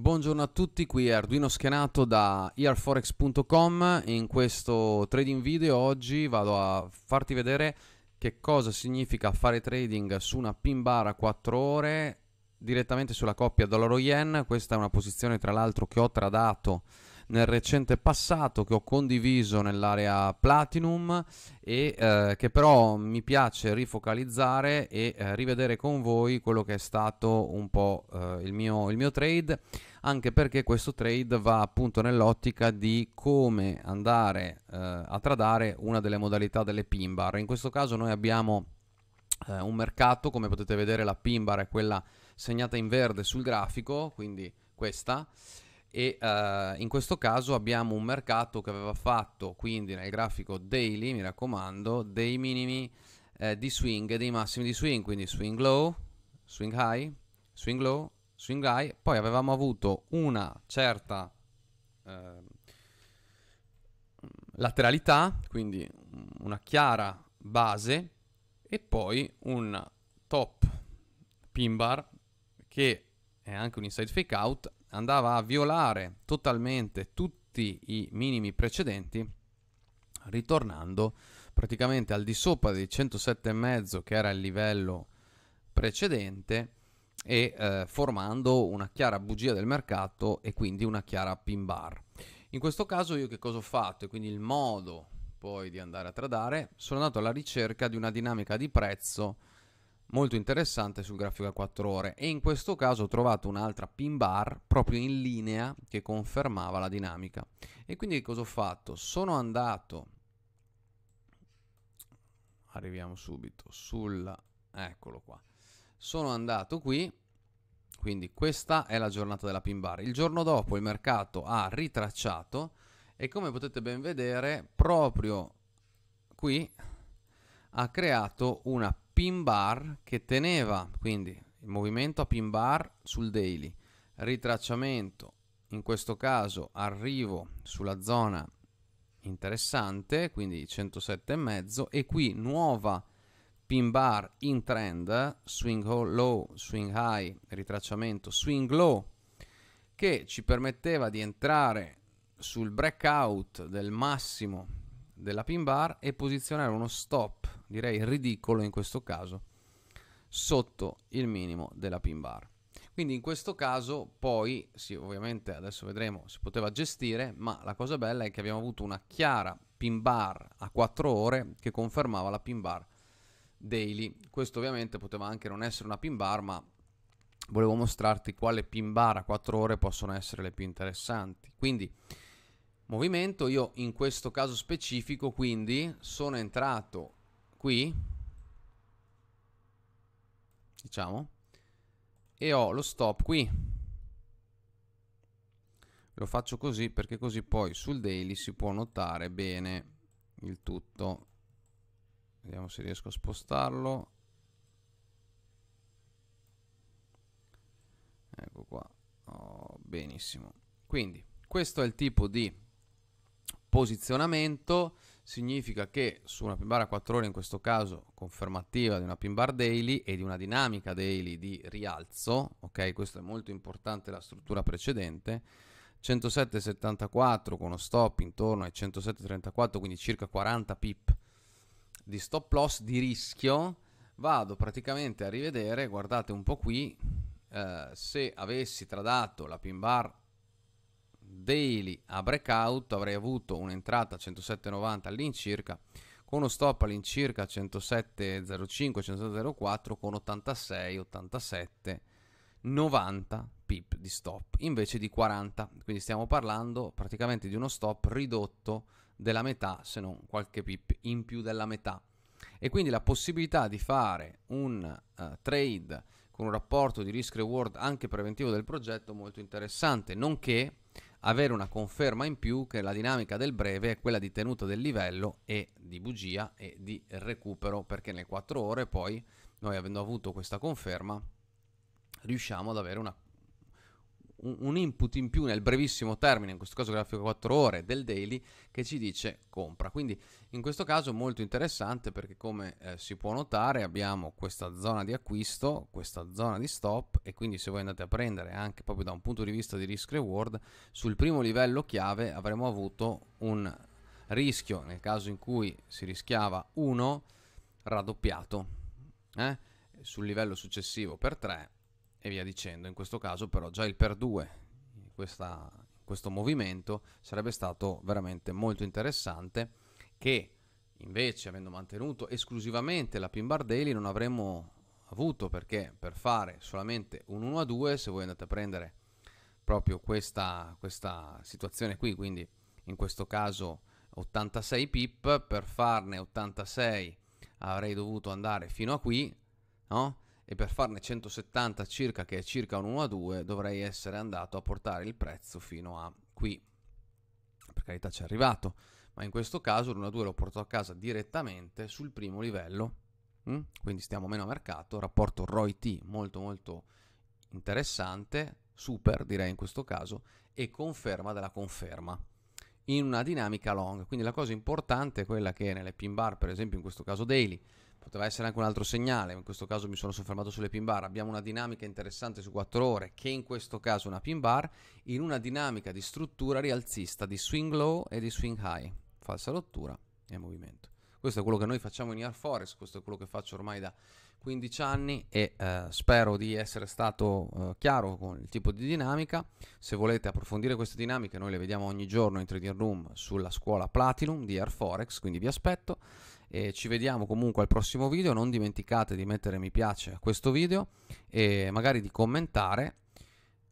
Buongiorno a tutti, qui è Arduino Schenato da earforex.com in questo trading video oggi vado a farti vedere che cosa significa fare trading su una pin bar a 4 ore direttamente sulla coppia dollaro yen questa è una posizione tra l'altro che ho tradato nel recente passato che ho condiviso nell'area Platinum e eh, che però mi piace rifocalizzare e eh, rivedere con voi quello che è stato un po' eh, il, mio, il mio trade anche perché questo trade va appunto nell'ottica di come andare eh, a tradare una delle modalità delle pin bar. In questo caso noi abbiamo eh, un mercato, come potete vedere la pin bar è quella segnata in verde sul grafico, quindi questa e eh, in questo caso abbiamo un mercato che aveva fatto quindi nel grafico daily mi raccomando dei minimi eh, di swing e dei massimi di swing quindi swing low swing high swing low swing high poi avevamo avuto una certa eh, lateralità quindi una chiara base e poi un top pin bar che è anche un inside fake out andava a violare totalmente tutti i minimi precedenti, ritornando praticamente al di sopra dei 107,5 che era il livello precedente e eh, formando una chiara bugia del mercato e quindi una chiara pin bar. In questo caso io che cosa ho fatto e quindi il modo poi di andare a tradare, sono andato alla ricerca di una dinamica di prezzo molto interessante sul grafico a 4 ore e in questo caso ho trovato un'altra pin bar proprio in linea che confermava la dinamica e quindi cosa ho fatto? Sono andato arriviamo subito sulla eccolo qua sono andato qui quindi questa è la giornata della pin bar il giorno dopo il mercato ha ritracciato e come potete ben vedere proprio qui ha creato una pin bar che teneva quindi il movimento a pin bar sul daily, ritracciamento, in questo caso arrivo sulla zona interessante, quindi 107,5 e qui nuova pin bar in trend, swing low, swing high, ritracciamento, swing low che ci permetteva di entrare sul breakout del massimo della pin bar e posizionare uno stop, direi ridicolo in questo caso, sotto il minimo della pin bar. Quindi in questo caso poi, sì, ovviamente adesso vedremo, si poteva gestire, ma la cosa bella è che abbiamo avuto una chiara pin bar a 4 ore che confermava la pin bar daily. Questo ovviamente poteva anche non essere una pin bar, ma volevo mostrarti quale pin bar a 4 ore possono essere le più interessanti. Quindi movimento. Io in questo caso specifico quindi sono entrato qui, diciamo, e ho lo stop qui. Lo faccio così perché così poi sul daily si può notare bene il tutto. Vediamo se riesco a spostarlo. Ecco qua. Oh, benissimo. Quindi questo è il tipo di posizionamento significa che su una pin bar a 4 ore, in questo caso confermativa di una pin bar daily e di una dinamica daily di rialzo, ok? Questo è molto importante la struttura precedente. 107,74 con uno stop intorno ai 107,34, quindi circa 40 pip di stop loss di rischio. Vado praticamente a rivedere, guardate un po' qui, eh, se avessi tradato la pin bar daily a breakout avrei avuto un'entrata a 107,90 all'incirca con uno stop all'incirca 107,05 104 con 86 87 90 pip di stop invece di 40 quindi stiamo parlando praticamente di uno stop ridotto della metà se non qualche pip in più della metà e quindi la possibilità di fare un uh, trade con un rapporto di risk reward anche preventivo del progetto molto interessante nonché avere una conferma in più che la dinamica del breve è quella di tenuta del livello e di bugia e di recupero, perché nelle 4 ore poi noi avendo avuto questa conferma riusciamo ad avere una, un, input in più nel brevissimo termine, in questo caso grafico 4 ore, del daily che ci dice compra. Quindi in questo caso molto interessante perché come eh, si può notare abbiamo questa zona di acquisto, questa zona di stop e quindi se voi andate a prendere anche proprio da un punto di vista di risk reward, sul primo livello chiave avremmo avuto un rischio nel caso in cui si rischiava 1 raddoppiato eh? sul livello successivo per 3 e via dicendo. In questo caso però già il per 2 questa, questo movimento sarebbe stato veramente molto interessante che invece avendo mantenuto esclusivamente la pin bar daily non avremmo avuto perché per fare solamente un 1 a 2 se voi andate a prendere proprio questa, questa situazione qui quindi in questo caso 86 pip per farne 86 avrei dovuto andare fino a qui no? e per farne 170 circa, che è circa un 1 a 2, dovrei essere andato a portare il prezzo fino a qui. Per carità ci è arrivato, ma in questo caso l'1 a 2 lo porto a casa direttamente sul primo livello, mm? quindi stiamo meno a mercato, rapporto ROI-T molto molto interessante, super direi in questo caso, e conferma della conferma in una dinamica long. Quindi la cosa importante è quella che nelle pin bar, per esempio in questo caso daily, poteva essere anche un altro segnale, in questo caso mi sono soffermato sulle pin bar, abbiamo una dinamica interessante su 4 ore, che in questo caso è una pin bar, in una dinamica di struttura rialzista di swing low e di swing high, falsa rottura e movimento. Questo è quello che noi facciamo in Air Forex, questo è quello che faccio ormai da 15 anni e eh, spero di essere stato eh, chiaro con il tipo di dinamica. Se volete approfondire queste dinamiche, noi le vediamo ogni giorno in trading room sulla scuola Platinum di Air Forex, quindi vi aspetto. E ci vediamo comunque al prossimo video, non dimenticate di mettere mi piace a questo video e magari di commentare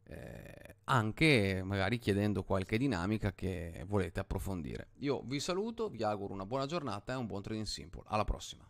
eh, anche magari chiedendo qualche dinamica che volete approfondire. Io vi saluto, vi auguro una buona giornata e un buon trading simple. Alla prossima!